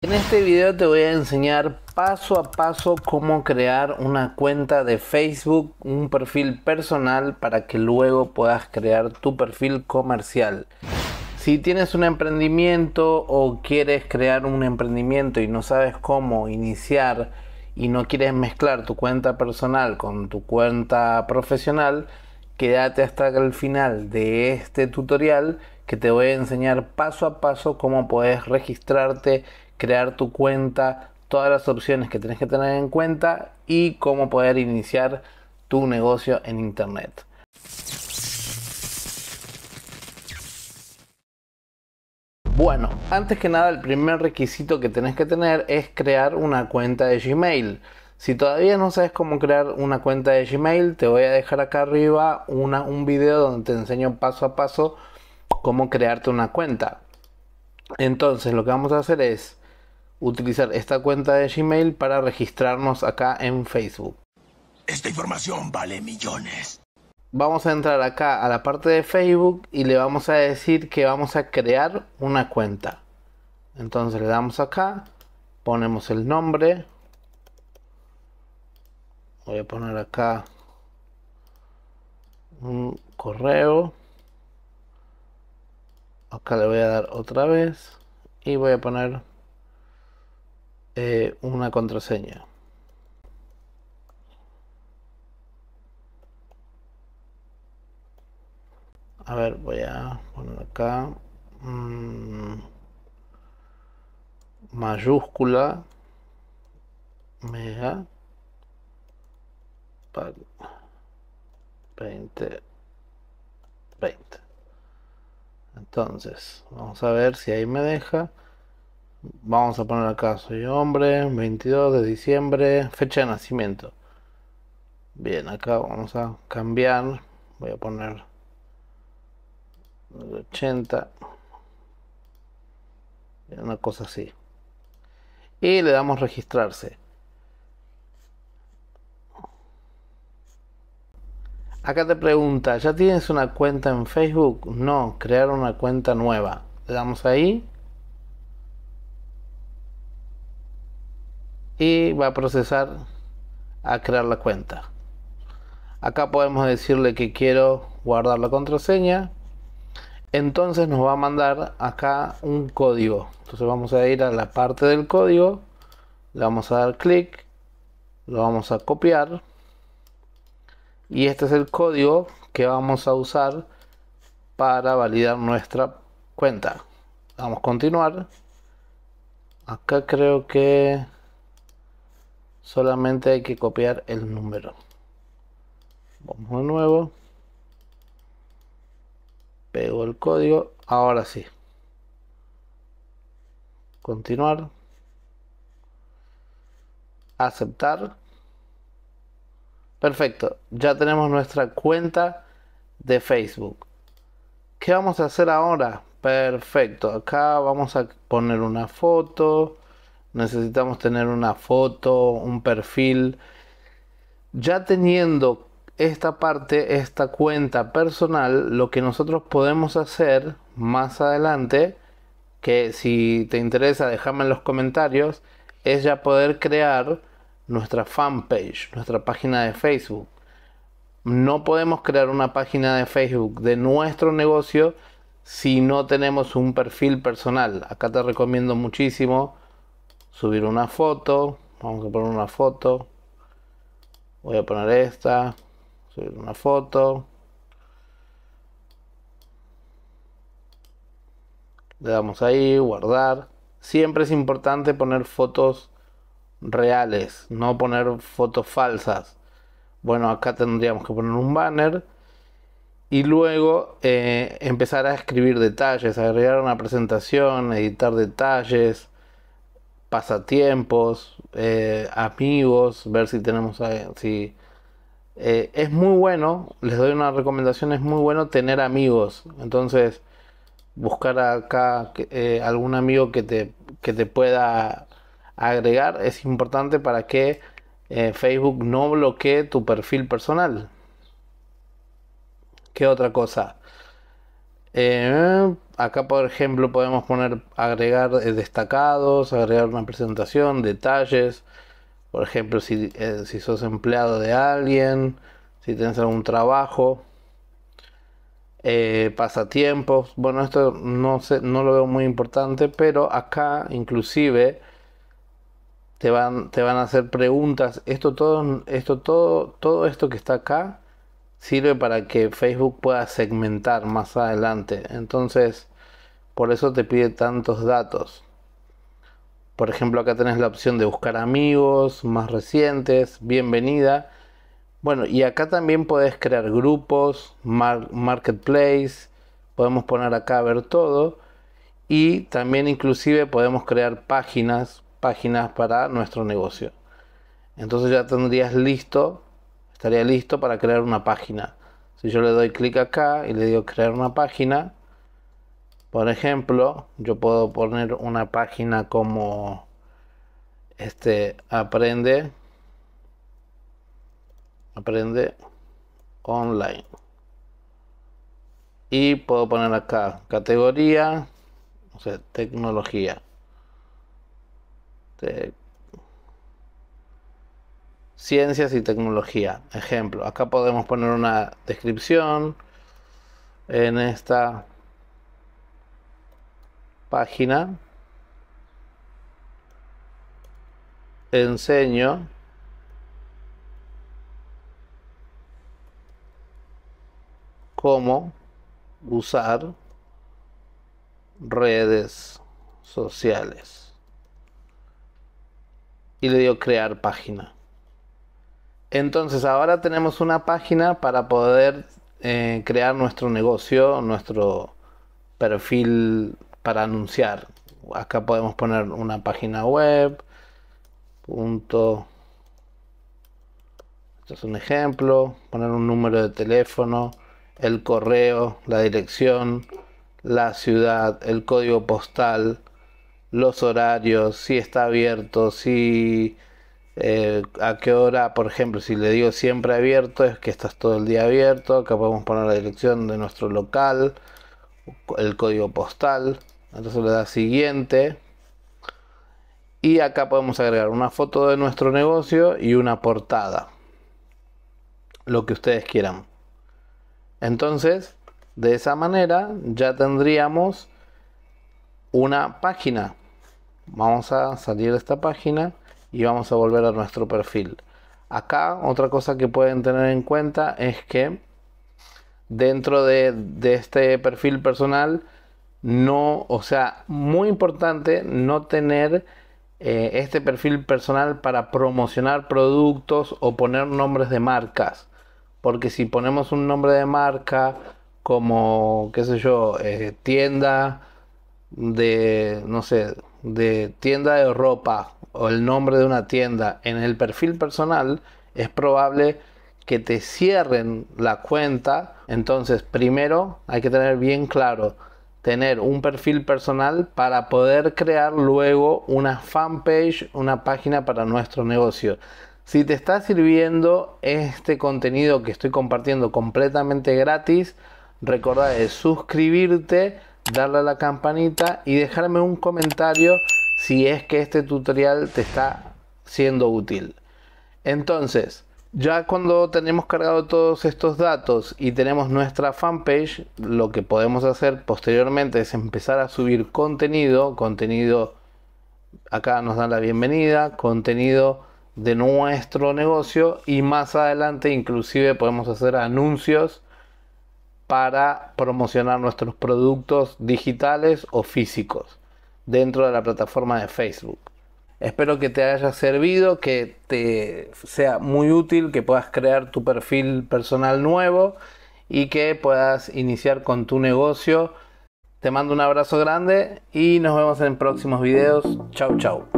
En este video te voy a enseñar paso a paso cómo crear una cuenta de Facebook, un perfil personal para que luego puedas crear tu perfil comercial. Si tienes un emprendimiento o quieres crear un emprendimiento y no sabes cómo iniciar y no quieres mezclar tu cuenta personal con tu cuenta profesional, quédate hasta el final de este tutorial que te voy a enseñar paso a paso cómo puedes registrarte crear tu cuenta, todas las opciones que tenés que tener en cuenta y cómo poder iniciar tu negocio en Internet. Bueno, antes que nada el primer requisito que tenés que tener es crear una cuenta de Gmail. Si todavía no sabes cómo crear una cuenta de Gmail, te voy a dejar acá arriba un video donde te enseño paso a paso cómo crearte una cuenta. Entonces lo que vamos a hacer es utilizar esta cuenta de Gmail para registrarnos acá en Facebook. Esta información vale millones. Vamos a entrar acá a la parte de Facebook y le vamos a decir que vamos a crear una cuenta. Entonces le damos acá, ponemos el nombre. Voy a poner acá un correo. Acá le voy a dar otra vez y voy a poner eh, una contraseña. A ver, voy a poner acá mm, mayúscula mega 20 20 entonces vamos a ver si ahí me deja Vamos a poner acá, soy hombre, 22 de diciembre, fecha de nacimiento. Bien, acá vamos a cambiar. Voy a poner 80. Una cosa así. Y le damos registrarse. Acá te pregunta, ¿ya tienes una cuenta en Facebook? No, crear una cuenta nueva. Le damos ahí y va a procesar a crear la cuenta acá podemos decirle que quiero guardar la contraseña entonces nos va a mandar acá un código entonces vamos a ir a la parte del código le vamos a dar clic lo vamos a copiar y este es el código que vamos a usar para validar nuestra cuenta vamos a continuar acá creo que solamente hay que copiar el número vamos de nuevo pego el código ahora sí continuar aceptar perfecto ya tenemos nuestra cuenta de facebook ¿Qué vamos a hacer ahora? Perfecto, acá vamos a poner una foto necesitamos tener una foto, un perfil. Ya teniendo esta parte, esta cuenta personal, lo que nosotros podemos hacer más adelante, que si te interesa déjame en los comentarios, es ya poder crear nuestra fanpage, nuestra página de Facebook. No podemos crear una página de Facebook de nuestro negocio si no tenemos un perfil personal. Acá te recomiendo muchísimo subir una foto. Vamos a poner una foto. Voy a poner esta. Subir una foto. Le damos ahí, guardar. Siempre es importante poner fotos reales, no poner fotos falsas. Bueno, acá tendríamos que poner un banner y luego eh, empezar a escribir detalles, agregar una presentación, editar detalles, pasatiempos, eh, amigos, ver si tenemos... Si, eh, es muy bueno, les doy una recomendación, es muy bueno tener amigos. Entonces, buscar acá eh, algún amigo que te, que te pueda agregar es importante para que Facebook no bloquee tu perfil personal. ¿Qué otra cosa? Eh, acá, por ejemplo, podemos poner agregar eh, destacados, agregar una presentación, detalles. Por ejemplo, si, eh, sos empleado de alguien, si tienes algún trabajo, pasatiempos. Bueno, esto no, sé, no lo veo muy importante, pero acá inclusive te van, te van a hacer preguntas. Esto todo, esto todo, todo esto que está acá sirve para que Facebook pueda segmentar más adelante. Entonces, por eso te pide tantos datos. Por ejemplo, acá tenés la opción de buscar amigos más recientes, bienvenida. Bueno, y acá también podés crear grupos, marketplace, podemos poner acá a ver todo. Y también inclusive podemos crear páginas, páginas para nuestro negocio. Entonces ya tendrías listo estaría listo para crear una página. Si yo le doy clic acá y le digo crear una página, por ejemplo, yo puedo poner una página como este aprende aprende online y puedo poner acá categoría o sea, tecnología ciencias y tecnología. Ejemplo, acá podemos poner una descripción en esta página. Enseño cómo usar redes sociales. Y le dio crear página. Entonces ahora tenemos una página para poder eh, crear nuestro negocio, nuestro perfil para anunciar. Acá podemos poner una página web. Punto. Esto es un ejemplo. Poner un número de teléfono, el correo, la dirección, la ciudad, el código postal, los horarios, si está abierto, si eh, a qué hora, por ejemplo, si le digo siempre abierto, es que estás todo el día abierto, acá podemos poner la dirección de nuestro local, el código postal, entonces le da siguiente. Y acá podemos agregar una foto de nuestro negocio y una portada. Lo que ustedes quieran. Entonces, de esa manera ya tendríamos una página. Vamos a salir de esta página y vamos a volver a nuestro perfil. Acá otra cosa que pueden tener en cuenta es que dentro de, este perfil personal no, o sea, muy importante no tener eh, este perfil personal para promocionar productos o poner nombres de marcas. Porque si ponemos un nombre de marca como, qué sé yo, eh, tienda de, no sé, de tienda de ropa o el nombre de una tienda en el perfil personal, es probable que te cierren la cuenta. Entonces, primero hay que tener bien claro tener un perfil personal para poder crear luego una fanpage, una página para nuestro negocio. Si te está sirviendo este contenido que estoy compartiendo completamente gratis, recuerda de suscribirte darle a la campanita y dejarme un comentario si es que este tutorial te está siendo útil. Entonces, ya cuando tenemos cargado todos estos datos y tenemos nuestra fanpage, lo que podemos hacer posteriormente es empezar a subir contenido, contenido, acá nos dan la bienvenida, contenido de nuestro negocio y más adelante inclusive podemos hacer anuncios para promocionar nuestros productos digitales o físicos dentro de la plataforma de Facebook. Espero que te haya servido, que te sea muy útil, que puedas crear tu perfil personal nuevo y que puedas iniciar con tu negocio. Te mando un abrazo grande y nos vemos en próximos videos. Chau, chau.